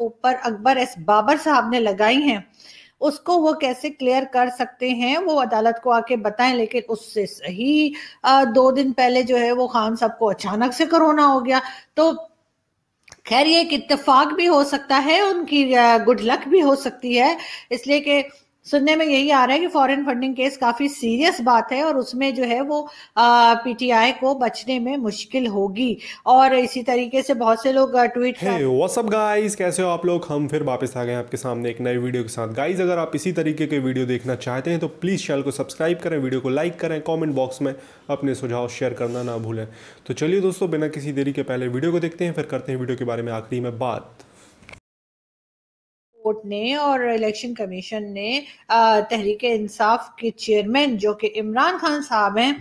ऊपर अकबर एस बाबर साहब ने लगाई हैं उसको वो कैसे क्लियर कर सकते हैं वो अदालत को आके बताएं लेकिन उससे सही आ, दो दिन पहले जो है वो खान साहब को अचानक से कोरोना हो गया तो खैर ये एक इतफाक भी हो सकता है उनकी गुड लक भी हो सकती है इसलिए कि सुनने में यही आ रहा है कि फॉरेन फंडिंग केस काफी सीरियस बात है और उसमें जो है वो पीटीआई को बचने में मुश्किल होगी और इसी तरीके से बहुत से लोग ट्वीट व्हाट्सअप hey, गाइस कैसे हो आप लोग हम फिर वापस आ गए आपके सामने एक नए वीडियो के साथ गाइस अगर आप इसी तरीके के वीडियो देखना चाहते हैं तो प्लीज़ चैनल को सब्सक्राइब करें वीडियो को लाइक करें कॉमेंट बॉक्स में अपने सुझाव शेयर करना ना भूलें तो चलिए दोस्तों बिना किसी देरी के पहले वीडियो को देखते हैं फिर करते हैं वीडियो के बारे में आखिरी में बात कोर्ट ने और इलेक्शन कमीशन ने तहरीक इंसाफ के चेयरमैन जो कि इमरान खान साहब हैं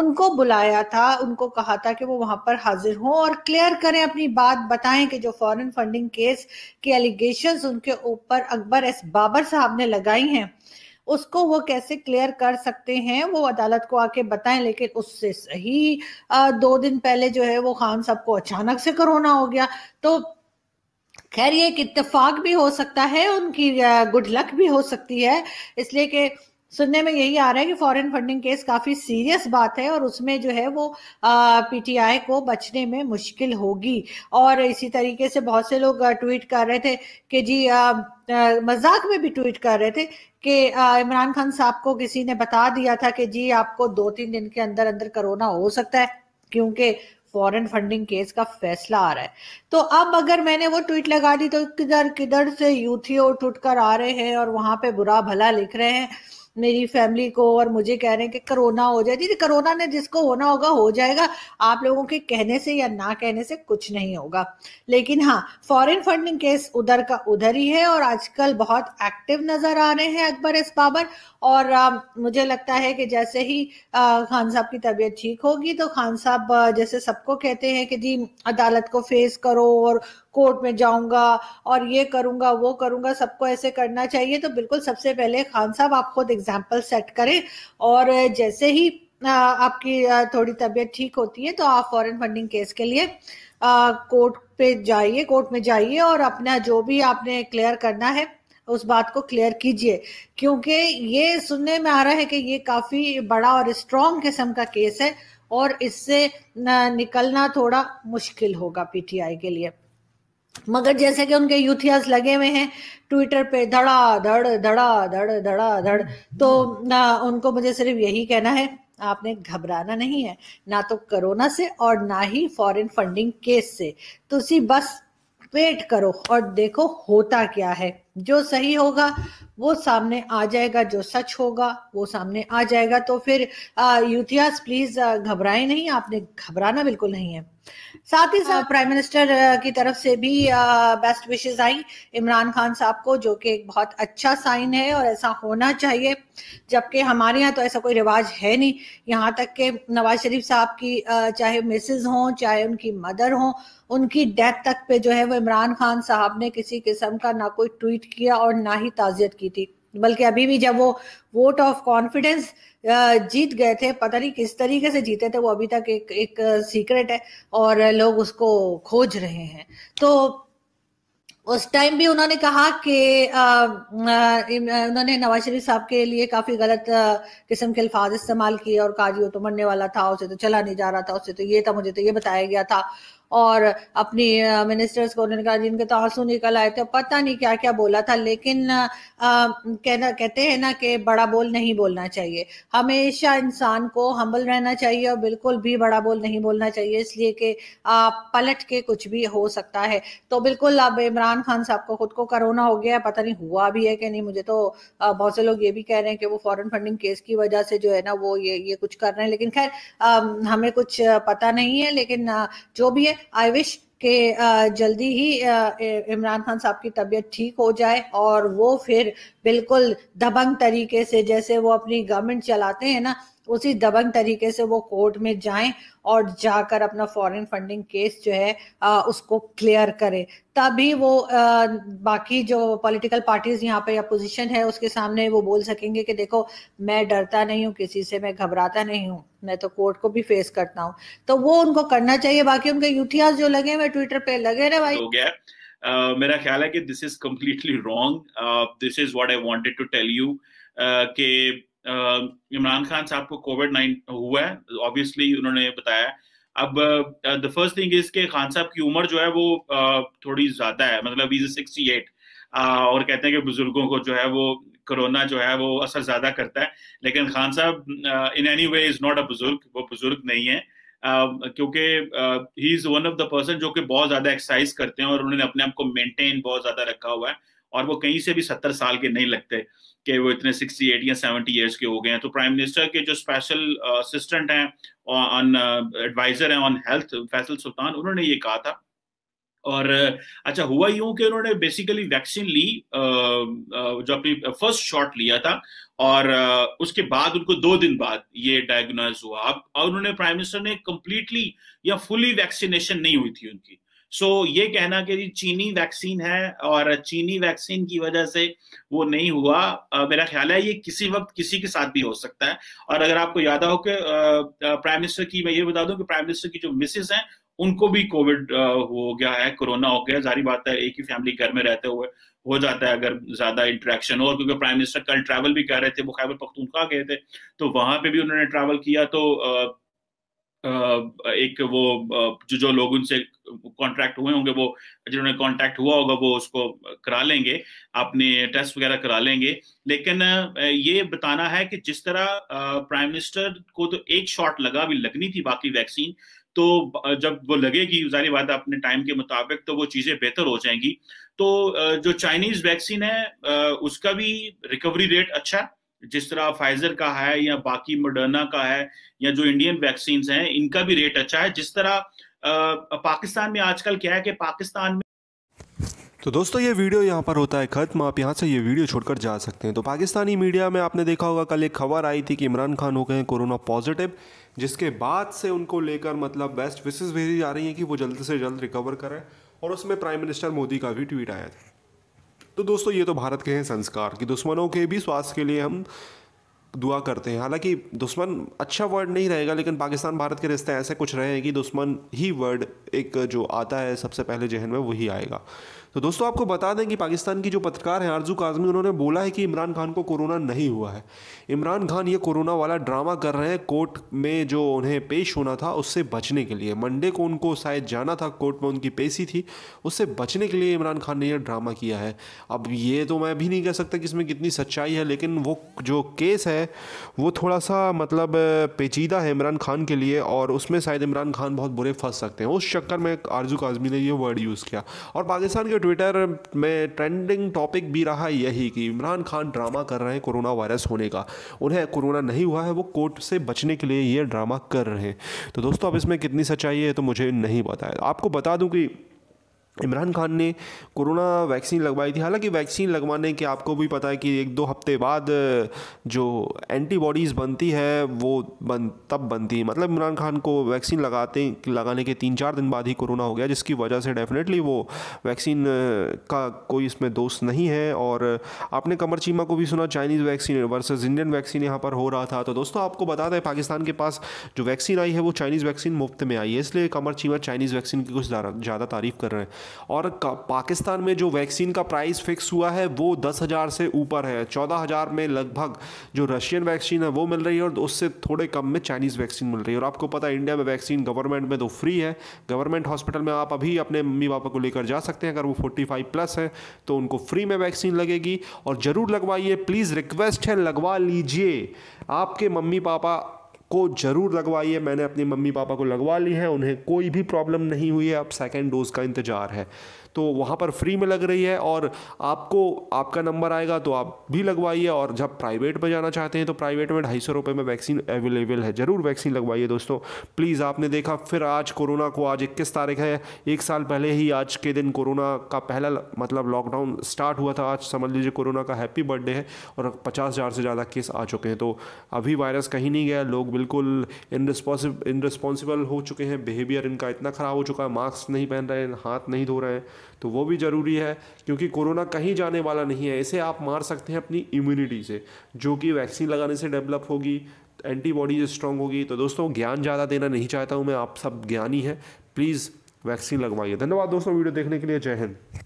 उनको बुलाया था उनको कहा था कि वो वहां पर हाजिर हों और क्लियर करें अपनी बात बताएं कि जो फॉरेन फंडिंग केस के एलिगेशंस उनके ऊपर अकबर एस बाबर साहब ने लगाई हैं उसको वो कैसे क्लियर कर सकते हैं वो अदालत को आके बताएं लेकिन उससे सही दो दिन पहले जो है वो खान साहब को अचानक से कोरोना हो गया तो खैर ये एक इतफाक भी हो सकता है उनकी गुड लक भी हो सकती है इसलिए कि सुनने में यही आ रहा है कि फॉरेन फंडिंग केस काफी सीरियस बात है और उसमें जो है वो पीटीआई को बचने में मुश्किल होगी और इसी तरीके से बहुत से लोग ट्वीट कर रहे थे कि जी मजाक में भी ट्वीट कर रहे थे कि इमरान खान साहब को किसी ने बता दिया था कि जी आपको दो तीन दिन के अंदर अंदर कोरोना हो सकता है क्योंकि फॉरेन फंडिंग केस का फैसला आ रहा है तो अब अगर मैंने वो ट्वीट लगा दी तो किधर किधर से यूथियो टूटकर आ रहे हैं और वहां पे बुरा भला लिख रहे हैं मेरी फैमिली को और मुझे कह रहे हैं कि कोरोना हो जाए दीदी कोरोना ने जिसको होना होगा हो जाएगा आप लोगों के कहने से या ना कहने से कुछ नहीं होगा लेकिन हाँ फॉरेन फंडिंग केस उधर का उधर ही है और आजकल बहुत एक्टिव नजर आ रहे हैं अकबर इस बाबर और आ, मुझे लगता है कि जैसे ही आ, खान साहब की तबीयत ठीक होगी तो खान साहब जैसे सबको कहते हैं कि जी अदालत को फेस करो और कोर्ट में जाऊंगा और ये करूंगा वो करूंगा सबको ऐसे करना चाहिए तो बिल्कुल सबसे पहले खान साहब आप खुद एग्जाम्पल सेट करें और जैसे ही आपकी थोड़ी तबीयत ठीक होती है तो आप फॉरेन फंडिंग केस के लिए कोर्ट पे जाइए कोर्ट में जाइए और अपना जो भी आपने क्लियर करना है उस बात को क्लियर कीजिए क्योंकि ये सुनने में आ रहा है कि ये काफी बड़ा और स्ट्रॉन्ग किस्म का केस है और इससे निकलना थोड़ा मुश्किल होगा पीटीआई के लिए मगर जैसे कि उनके यूथियास लगे हुए हैं ट्विटर पे धड़ा धड़ धड़ा धड़ धड़ा धड़ तो ना उनको मुझे सिर्फ यही कहना है आपने घबराना नहीं है ना तो कोरोना से और ना ही फॉरेन फंडिंग केस से तुसी तो बस वेट करो और देखो होता क्या है जो सही होगा वो सामने आ जाएगा जो सच होगा वो सामने आ जाएगा तो फिर यूथियास प्लीज घबराए नहीं आपने घबराना बिल्कुल नहीं है साथ ही साथ प्राइम मिनिस्टर की तरफ से भी बेस्ट विशेष आई इमरान खान साहब को जो कि एक बहुत अच्छा साइन है और ऐसा होना चाहिए जबकि हमारे यहाँ तो ऐसा कोई रिवाज है नहीं यहाँ तक कि नवाज शरीफ साहब की चाहे मिसेज हों चाहे उनकी मदर हों उनकी डेथ तक पे जो है वो इमरान खान साहब ने किसी किस्म का ना कोई ट्वीट किया और ना ही ताजियत की थी बल्कि अभी भी जब वो वोट ऑफ कॉन्फिडेंस जीत गए थे पता नहीं किस तरीके से जीते थे वो अभी तक एक एक सीक्रेट है और लोग उसको खोज रहे हैं तो उस टाइम भी उन्होंने कहा कि उन्होंने नवाज शरीफ साहब के लिए काफी गलत किस्म के अल्फाज इस्तेमाल किए और काजी वो तो मरने वाला था उसे तो चला नहीं जा रहा था उसे तो ये था मुझे तो ये बताया गया था और अपने मिनिस्टर्स को उन्होंने कहा जिनके तो आंसू निकल आए थे पता नहीं क्या क्या बोला था लेकिन आ, कहना कहते हैं ना कि बड़ा बोल नहीं बोलना चाहिए हमेशा इंसान को हम्बल रहना चाहिए और बिल्कुल भी बड़ा बोल नहीं बोलना चाहिए इसलिए कि पलट के कुछ भी हो सकता है तो बिल्कुल अब इमरान खान साहब को खुद को करोना हो गया पता नहीं हुआ भी है कि नहीं मुझे तो बहुत से लोग ये भी कह रहे हैं कि वो फॉरन फंडिंग केस की वजह से जो है ना वो ये ये कुछ कर रहे हैं लेकिन खैर हमें कुछ पता नहीं है लेकिन जो भी है आई विश के जल्दी ही इमरान खान साहब की तबीयत ठीक हो जाए और वो फिर बिल्कुल दबंग तरीके से जैसे वो अपनी गवर्नमेंट चलाते हैं ना उसी दबंग तरीके से वो कोर्ट में जाएं और जाकर अपना फॉरेन फंडिंग केस जो है आ, उसको क्लियर करें तभी वो आ, बाकी जो पॉलिटिकल पार्टीज यहाँ पे अपोजिशन है उसके सामने वो बोल सकेंगे कि देखो मैं डरता नहीं हूँ किसी से मैं घबराता नहीं हूँ मैं तो कोर्ट को भी फेस करता हूँ तो वो उनको करना चाहिए बाकी उनके यूटियाज जो लगे हुए ट्विटर पे लगे रहे भाई हो गया मेरा ख्याल है कि this is completely wrong this is what I wanted to tell you के इमरान खान साहब को कोविड नाइन हुआ है ऑब्वियसली उन्होंने बताया अब द फर्स्ट थिंग इज के खान साहब की उम्र जो है वो uh, थोड़ी ज्यादा है मतलब इज सिक्सटी एट और कहते हैं कि बुजुर्गों को जो है वो कोरोना जो है वो असर ज्यादा करता है लेकिन खान साहब in any way is not a बुजुर्ग वो बुजुर्ग नहीं है Uh, क्योंकि he is one of the person जो कि बहुत ज्यादा एक्सरसाइज करते हैं और उन्होंने अपने आप को मेंटेन बहुत ज्यादा रखा हुआ है और वो कहीं से भी सत्तर साल के नहीं लगते कि वो इतने सिक्सटी एट या सेवेंटी ईयर्स के हो गए हैं तो प्राइम मिनिस्टर के जो स्पेशल असिस्टेंट uh, हैं ऑन uh, एडवाइजर uh, हैं ऑन हेल्थ फैसल सुल्तान उन्होंने ये कहा था और अच्छा हुआ यूं कि उन्होंने बेसिकली वैक्सीन ली जो अपनी फर्स्ट शॉट लिया था और उसके बाद उनको दो दिन बाद ये डायग्नोज हुआ और उन्होंने प्राइम मिनिस्टर ने कंप्लीटली या फुली वैक्सीनेशन नहीं हुई थी उनकी सो so, ये कहना कि जी चीनी वैक्सीन है और चीनी वैक्सीन की वजह से वो नहीं हुआ आ, मेरा ख्याल है ये किसी वक्त किसी के साथ भी हो सकता है और अगर आपको याद हो कि प्राइम मिनिस्टर की मैं ये बता दूं कि प्राइम मिनिस्टर की जो मिसेस हैं उनको भी कोविड हो गया है कोरोना हो गया जारी बात है एक ही फैमिली घर में रहते हुए हो जाता है अगर ज्यादा इंटरेक्शन हो क्योंकि प्राइम मिनिस्टर कल ट्रैवल भी कर रहे थे वो खैबर पख्तूनखा गए थे तो वहां पे भी उन्होंने ट्रैवल किया तो एक वो जो जो लोग उनसे कॉन्ट्रैक्ट हुए होंगे वो जिन्होंने कॉन्ट्रैक्ट हुआ होगा वो उसको करा लेंगे अपने टेस्ट वगैरह करा लेंगे लेकिन ये बताना है कि जिस तरह प्राइम मिनिस्टर को तो एक शॉट लगा अभी लगनी थी बाकी वैक्सीन तो जब वो लगेगी जारी बात अपने टाइम के मुताबिक तो वो चीज़ें बेहतर हो जाएंगी तो जो चाइनीज वैक्सीन है उसका भी रिकवरी रेट अच्छा है जिस तरह फाइजर का है या बाकी मोडर्ना का है या जो इंडियन वैक्सीन है इनका भी रेट अच्छा है जिस तरह पाकिस्तान में आजकल क्या है कि पाकिस्तान में तो दोस्तों ये वीडियो यहाँ पर होता है ख़त्म आप यहाँ से ये वीडियो छोड़कर जा सकते हैं तो पाकिस्तानी मीडिया में आपने देखा होगा कल एक खबर आई थी कि इमरान खान हो गए हैं कोरोना पॉजिटिव जिसके बाद से उनको लेकर मतलब बेस्ट विशेष भेजी जा रही हैं कि वो जल्द से जल्द रिकवर करें और उसमें प्राइम मिनिस्टर मोदी का भी ट्वीट आया था तो दोस्तों ये तो भारत के हैं संस्कार कि दुश्मनों के भी स्वास्थ्य के लिए हम दुआ करते हैं हालांकि दुश्मन अच्छा वर्ड नहीं रहेगा लेकिन पाकिस्तान भारत के रिश्ते ऐसे कुछ रहे हैं कि दुश्मन ही वर्ड एक जो आता है सबसे पहले जहन में वही आएगा तो दोस्तों आपको बता दें कि पाकिस्तान की जो पत्रकार हैं आरजू काजमी उन्होंने बोला है कि इमरान खान को कोरोना नहीं हुआ है इमरान खान ये कोरोना वाला ड्रामा कर रहे हैं कोर्ट में जो उन्हें पेश होना था उससे बचने के लिए मंडे को उनको शायद जाना था कोर्ट में उनकी पेशी थी उससे बचने के लिए इमरान खान ने यह ड्रामा किया है अब ये तो मैं भी नहीं कह सकता कि इसमें कितनी सच्चाई है लेकिन वो जो केस है वो थोड़ा सा मतलब पेचीदा है इमरान खान के लिए और उसमें शायद इमरान खान बहुत बुरे फंस सकते हैं उस चक्कर में आरजू काजमी ने ये वर्ड यूज़ किया और पाकिस्तान के ट्विटर में ट्रेंडिंग टॉपिक भी रहा यही कि इमरान खान ड्रामा कर रहे हैं कोरोना वायरस होने का उन्हें कोरोना नहीं हुआ है वो कोर्ट से बचने के लिए ये ड्रामा कर रहे हैं तो दोस्तों अब इसमें कितनी सच्चाई है तो मुझे नहीं पता है आपको बता दूँ कि इमरान खान ने कोरोना वैक्सीन लगवाई थी हालांकि वैक्सीन लगवाने के आपको भी पता है कि एक दो हफ्ते बाद जो एंटीबॉडीज़ बनती है वो बन तब बनती है मतलब इमरान खान को वैक्सीन लगाते लगाने के तीन चार दिन बाद ही कोरोना हो गया जिसकी वजह से डेफिनेटली वो वैक्सीन का कोई इसमें दोस्त नहीं है और आपने कमर चीमा को भी सुना Chinese vaccine versus Indian vaccine यहाँ पर हो रहा था तो दोस्तों आपको बता दें पाकिस्तान के पास जो वैक्सीन आई है वो चाइनीज़ वैक्सीन मुफ्त में आई है इसलिए कमर चीमा चाइनीज़ वैक्सीन की कुछ ज़्यादा तारीफ़ कर रहे हैं और पाकिस्तान में जो वैक्सीन का प्राइस फिक्स हुआ है वो दस हज़ार से ऊपर है चौदह हज़ार में लगभग जो रशियन वैक्सीन है वो मिल रही है और उससे थोड़े कम में चाइनीज़ वैक्सीन मिल रही है और आपको पता है इंडिया में वैक्सीन गवर्नमेंट में तो फ्री है गवर्नमेंट हॉस्पिटल में आप अभी अपने मम्मी पापा को लेकर जा सकते हैं अगर वो फोर्टी फाइव प्लस है तो उनको फ्री में वैक्सीन लगेगी और ज़रूर लगवाइए प्लीज़ रिक्वेस्ट है लगवा लीजिए आपके मम्मी पापा को ज़रूर लगवाइए मैंने अपनी मम्मी पापा को लगवा ली है उन्हें कोई भी प्रॉब्लम नहीं हुई है अब सेकेंड डोज़ का इंतज़ार है तो वहाँ पर फ्री में लग रही है और आपको आपका नंबर आएगा तो आप भी लगवाइए और जब प्राइवेट में जाना चाहते हैं तो प्राइवेट में ढाई सौ रुपये में वैक्सीन अवेलेबल है ज़रूर वैक्सीन लगवाइए दोस्तों प्लीज़ आपने देखा फिर आज कोरोना को आज इक्कीस तारीख है एक साल पहले ही आज के दिन कोरोना का पहला मतलब लॉकडाउन स्टार्ट हुआ था आज समझ लीजिए कोरोना का हैप्पी बर्थडे है और पचास हज़ार से ज़्यादा केस आ चुके हैं तो अभी वायरस कहीं नहीं गया लोग बिल्कुल रिस्पॉन्सिबल हो चुके हैं बिहेवियर इनका इतना ख़राब हो चुका है मास्क नहीं पहन रहे हैं हाथ नहीं धो रहे हैं तो वो भी ज़रूरी है क्योंकि कोरोना कहीं जाने वाला नहीं है इसे आप मार सकते हैं अपनी इम्यूनिटी से जो कि वैक्सीन लगाने से डेवलप होगी एंटीबॉडीज स्ट्रांग होगी तो दोस्तों ज्ञान ज़्यादा देना नहीं चाहता हूँ मैं आप सब ज्ञानी हैं प्लीज़ वैक्सीन लगवाइए धन्यवाद दोस्तों वीडियो देखने के लिए जय हिंद